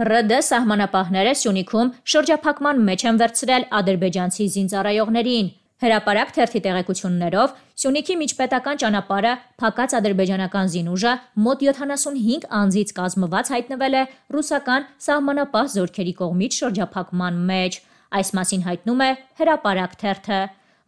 ՌԴ սահմանապահները Սյունիքում շրջափակման մեջ են վերցրել ադրբեջանցի զինծառայողներին։ Հրապարակ թերթի տեղեկություններով Սյունիքի միջպետական ճանապարհը փակած ադրբեջանական զինուժը մոտ 75 անձից կազմված հայտնվել է ռուսական սահմանապահ զորքերի կողմից շրջափակման մեջ։ Այս մասին հայտնում է հրապարակ թերթը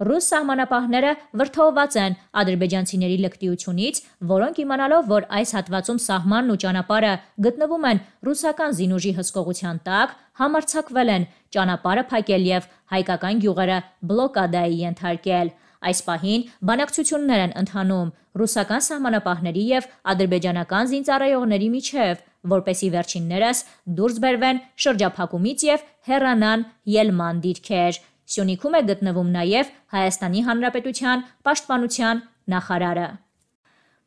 ռուս սահմանապահները վրթովված են ադրբեջանցիների լկտիությունից, որոնք իմանալով, որ այս հատվածում սահմանն ու ճանապարհը գտնվում են ռուսական զինուժի հսկողության տակ, համարցակվել են ճանապարհը փակել եւ հայկական գյուղերը բլոկադայի ենթարկել։ Այս պահին բանակցություններ են ընթանում ռուսական սահմանապահների եւ ադրբեջանական զինծառայողների միջև, որպեսի վերջիններս դուրս բերվեն շրջափակումից եւ հեռանան Ելման դիրքեր։ Սյունիքում է գտնվում նաև Հայաստանի Հանրապետության պաշտպանության նախարարը։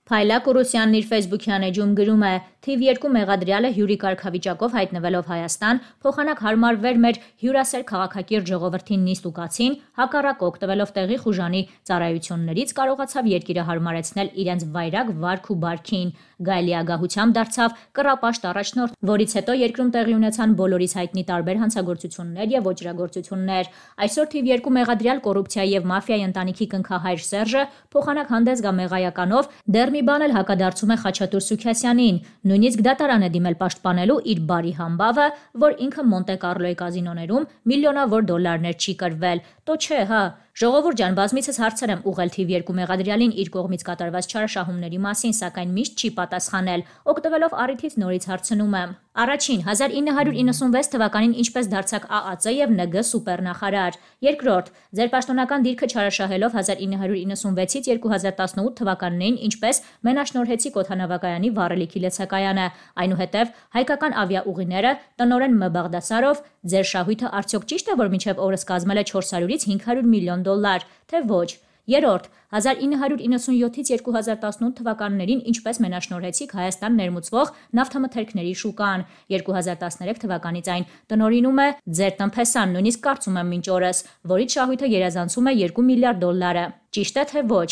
Փայլակ Ռուսյանն իր Facebook-յան էջում գրում է. Թիվ 2 մեղադրյալը հյուրի կարգավիճակով հայտնվելով Հայաստան փոխանակ հարմարվեր մեր հյուրասեր քաղաքակիրթ ժողովրդին նիստ ու կացին, հակառակ օգտվելով տեղի խուժանի ծառայություններից կարողացավ երկիրը հարմարեցնել իրենց վայրակ վարք ու բարքին։ Գայլի ագահությամբ դարձավ կրապաշտ առաջնորդ, որից հետո երկրում տեղի ունեցան բոլորից հայտնի տարբեր հանցագործություններ եւ ոչրագործություններ։ Այսօր թիվ 2 մեղադրյալ կոռուպցիայի եւ մաֆիայի ընտանիքի կնքահայր Սերժը փոխանակ հանդես գա մեղայականով, դեռ մի բան էլ հակադարձում է Խաչատուր Սուքյասյանին։ Նույնիսկ դատարան է դիմել պաշտպանելու իր բարի համբավը, որ ինքը Մոնտե Կարլոյի կազինոներում միլիոնավոր դոլարներ չի կրվել։ Տո չէ, հա, Ժողովուրդ ջան, բազմիցս հարցեր եմ ուղղել TV2 մեղադրյալին իր կողմից կատարված չարաշահումների մասին, սակայն միշտ չի պատասխանել։ Օգտվելով առիթից նորից հարցնում եմ. Առաջին 1996 թվականին ինչպես դարձաք ԱԱԾ եւ ՆԳ սուպերնախարար։ Երկրորդ, ձեր պաշտոնական դիրքը չարաշահելով 1996-ից 2018 թվականներին ինչպես մենաշնորհեցիք օթանավակայանի վառելիքի լեցակայանը, այնուհետև հայկական ավիաուղիները տնորեն Մ Բաղդասարով Ձեր շահույթը արդյոք ճիշտ է, որ մինչև օրս կազմել է 400-ից 500 միլիոն դոլար, թե ոչ։ Երորդ 1997-ից 2018 թվականներին ինչպես մենաշնորհեցիք Հայաստան ներմուծվող նավթամթերքների շուկան 2013 թվականից այն տնորինում է ձեր տնփեսան նույնիսկ կարծում եմ մինչ օրս որից շահույթը երազանցում է 2 միլիարդ դոլարը ճիշտ է թե ոչ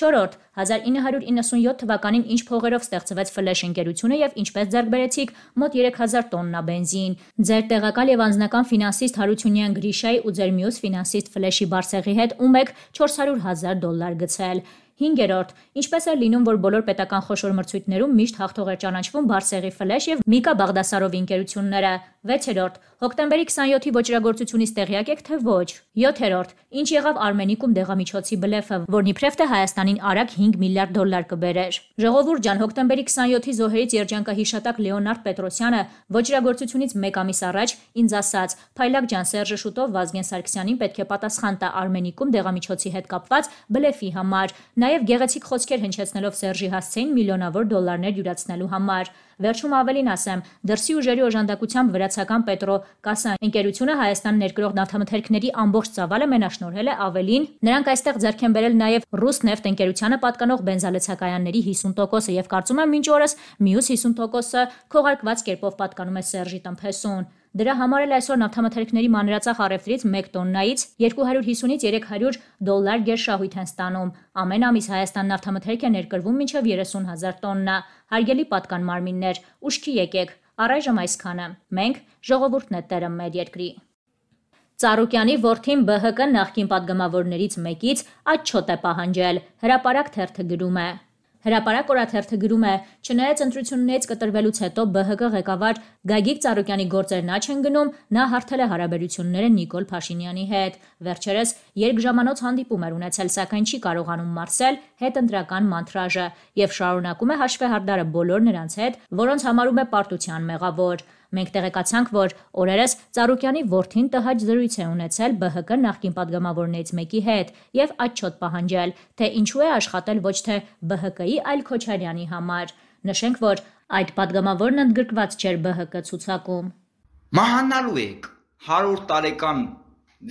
4-րդ 1997 թվականին ինչ փողերով ստեղծվեց Flash ընկերությունը եւ ինչպես ձեռք բերեցիք մոտ 3000 տոննա բենզին։ Ձեր տեղակալ եւ անձնական ֆինանսիստ Հարությունյան Գրիշայի ու ձեր մյուս ֆինանսիստ Flash-ի Բարսեղի հետ ում եք 400 000 դոլար գցել։ Հինգերորդ, ինչպես է լինում, որ բոլոր պետական խոշոր մրցույթներում միշտ հաղթող է ճանաչվում Բարսեղի ֆլեշ եւ Միկա Բաղդասարովի ընկերությունները։ 6-րդ, հոկտեմբերի 27-ի ոչրագործությունից տեղյակ եք թե ոչ։ 7-րդ, ինչ եղավ Արմենիկում դեղամիջոցի բլեֆը, որն իբրև թե Հայաստանին արագ 5 միլիարդ դոլար կբերեր։ Ժողովուրդ ջան, հոկտեմբերի 27-ի զոհերից երջանկահիշատակ Լեոնարդ Պետրոսյանը ոչրագործությունից 1 ամիս առաջ ինձ ասաց. «Փայլակ ջան, Սերժը շուտով Վազգեն Սարգսյանին պետք է պատասխան տա Արմենիկում դեղամիջոցի հետ կապված բլեֆի համար»։ Նա Նաև գեղեցիկ խոսքեր հնչեցնելով Սերժի հասցեին միլիոնավոր դոլարներ յուրացնելու համար։ Վերջում ավելին ասեմ, դրսի ուժերի օժանդակությամբ վրացական Պետրո Կասա ընկերությունը Հայաստան ներկրող նավթամթերքների ամբողջ ծավալը մենաշնորհել է ավելին։ Նրանք այստեղ ձեռք են բերել նաև ռուս նեֆտ ընկերությանը պատկանող բենզալեցակայանների 50%-ը եւ կարծում եմ մինչ օրս մյուս 50%-ը քողարկված կերպով պատկանում է Սերժի տնփեսուն։ Դրա համար էլ այսօր նավթամթերքների մանրածախ առևտրից 1 տոննայից 250-ից 300 դոլար գերշահույթ են ստանում։ Ամեն ամիս Հայաստան նավթամթերք է ներկրվում մինչև 30000 տոննա։ Հարգելի պատկան մարմիններ, ուշքի եկեք։ Առայժմ այսքանը։ Մենք ժողովուրդն է տերը մեր երկրի։ Ծառուկյանի ворթին ԲՀԿ նախկին падգամավորներից մեկից աչոտ է պահանջել։ Հրապարակ թերթը գրում է. Հրապարակ օրաթերթը գրում է. «Չնայած ընտրություններից կտրվելուց հետո ԲՀԿ ղեկավար Գագիկ Ծառուկյանի գործերն աչ են գնում, նա հարթել է հարաբերությունները Նիկոլ Փաշինյանի հետ»։ Վերջերս երկժամանոց հանդիպում էր ունեցել, սակայն չի կարողանում մարսել հետընտրական մանտրաժը եւ շարունակում է հաշվեհարդարը բոլոր նրանց հետ, որոնց համարում է պարտության մեղավոր։ Մենք տեղեկացանք, որ օրերս Ծառուկյանի ворթին տհաճ զրույց է ունեցել ԲՀԿ նախկին падգամավորներից մեկի հետ եւ отчет պահանջել, թե ինչու է աշխատել ոչ թե ԲՀԿ-ի, այլ Քոչարյանի համար։ Նշենք, որ այդ падգամավորն ընդգրկված չէր ԲՀԿ ցուցակում։ Մահանալու եք 100 տարեկան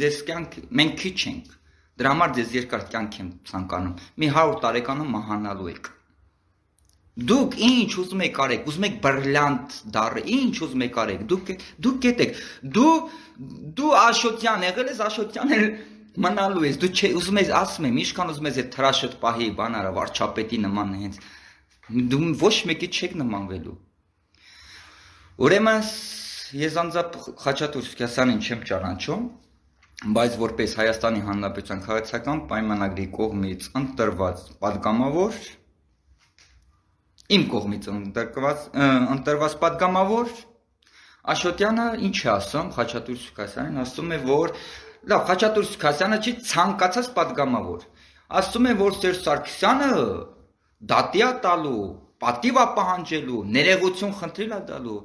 ձեզ կյանք մենք քիչ ենք։ Դրա համար ձեզ երկար կյանք եմ ցանկանում։ Մի 100 տարեկանում մահանալու եք Դուք ինչ ուզում եք արեք, ուզում եք բրլյանտ դառը, ինչ ուզում եք արեք, դուք դուք գիտեք, դու դու Աշոտյան եղել ես, Աշոտյան էլ մնալու ես, դու չէ, ուզում ես ասում եմ, ինչքան ուզում ես այդ թրաշոտ պահի բան արա վարչապետի նման հենց դու ոչ մեկի չեք նմանվելու։ Ուրեմն ես անձամբ Խաչատուր Սքյասյանին չեմ ճանաչում, բայց որպես Հայաստանի Հանրապետության քաղաքական պայմանագրի կողմից ընտրված падգամավոր Իմ կողմից ընտրված ընտրված падգամավոր Աշոտյանը ինչ է ասում Խաչատուր Սուկասյանին, ասում է, որ լավ, Խաչատուր Սուկասյանը չի ցանկացած падգամավոր։ Ասում է, որ Սերժ Սարգսյանը դատիա տալու, պատիվա պահանջելու, ներեգություն խնդրելա տալու։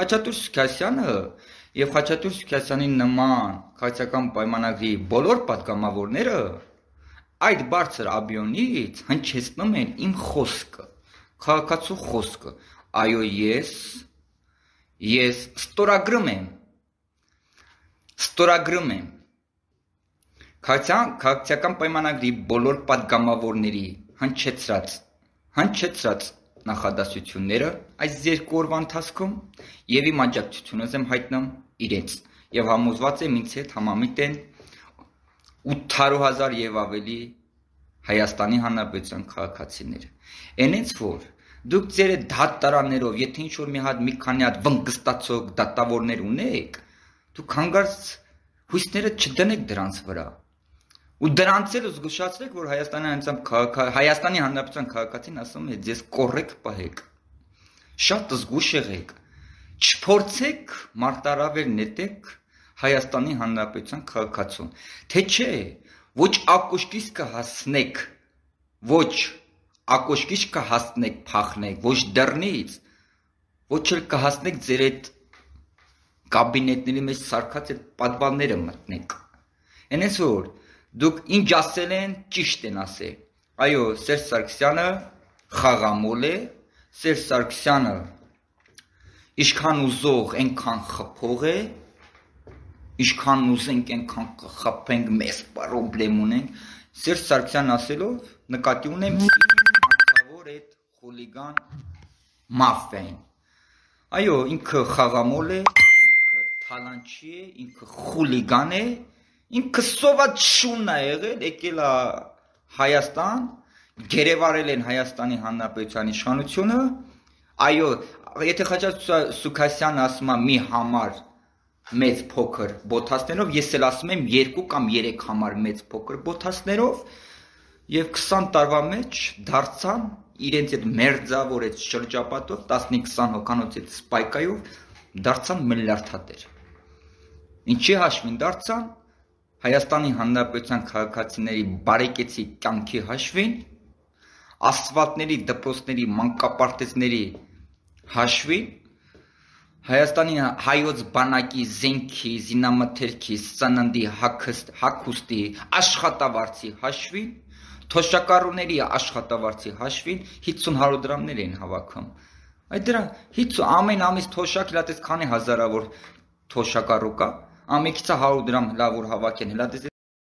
Խաչատուր Սուկասյանը եւ Խաչատուր Սուկասյանի նման քաղաքական պայմանագրի բոլոր падգամավորները այդ բարձր աբիոնից հնչեցնում են իմ խոսքը քաղաքացու խոսքը, այո, ես ես ստորագրում եմ։ Ստորագրում եմ։ Քաղաքական քաղաքական պայմանագրի բոլոր падգամավորների հնչեցրած հնչեցրած նախադասությունները այս երկու օրվա ընթացքում եւ իմ աջակցությունը ես եմ հայտնում իրենց եւ համոզված եմ ինձ հետ համամիտ են 800.000 եւ ավելի Հայաստանի Հանրապետության քաղաքացիները։ Էնից որ դուք ձեր դատարաններով, եթե ինչ որ մի հատ մի քանի հատ վնգստացող դատավորներ ունեք, դուք հանգարց հույսները չդնեք դրանց վրա։ Ու դրանց էլ զգուշացրեք, որ Հայաստանի հանրապետության Հայաստանի հանրապետության քաղաքացին ասում է, ձեզ կոռեկտ պահեք։ Շատ զգուշ եղեք։ Չփորձեք մարտարավեր նետեք Հայաստանի հանրապետության քաղաքացուն։ Թե չէ, ոչ ակոշկիս կհասնեք, ոչ ակոշկիս կհասնեք փախնեք, ոչ դռնից, ոչ էլ կհասնեք ձեր այդ կաբինետների մեջ սարքած այդ պատվանները մտնեք։ Այնպես որ դուք ինչ ասել են, ճիշտ են ասել։ Այո, Սերժ Սարգսյանը խաղամոլ է, Սերժ Սարգսյանը ինչքան ուզող, այնքան խփող է, Ինչքան ուզենք, այնքան կխփենք, մեծ խնդրեմ ունենք։ Սերժ Սարգսյան ասելով նկատի ունեմ հարկավոր այդ խուլիգան մաֆիային։ Այո, ինքը խաղամոլ է, ինքը թալանչի է, ինքը խուլիգան է, ինքը սովածշուն է եղել, եկել է Հայաստան, գերեվարել են Հայաստանի Հանրապետության իշխանությունը։ Այո, եթե Խաչատրյան Սուքասյան ասում է մի համար մեծ փոքր բոթասներով, ես էլ ասում եմ 2 կամ 3 համար մեծ փոքր բոթասներով եւ 20 տարվա մեջ դարձան իրենց այդ մերձավորեց շրջապատով 15-20 հոկանոց այդ սպայկայով դարձան մլարթատեր։ Ինչի հաշվին դարձան Հայաստանի Հանրապետության քաղաքացիների բարեկեցի կյանքի հաշվին, ասֆալտների, դպրոցների, մանկապարտեզների հաշվին Հայաստանի հայոց բանակի զենքի, զինամթերքի, սաննդի հակստ, հակուստի, աշխատավարձի հաշվին, թոշակառուների աշխատավարձի հաշվին 50-100 դրամներ էին հավաքում։ Այդ դրա 50 ամեն ամիս թոշակ հլա դες քանի հազարավոր թոշակառու կա, ամեկիցա 100 դրամ հլա որ հավաքեն հլա դες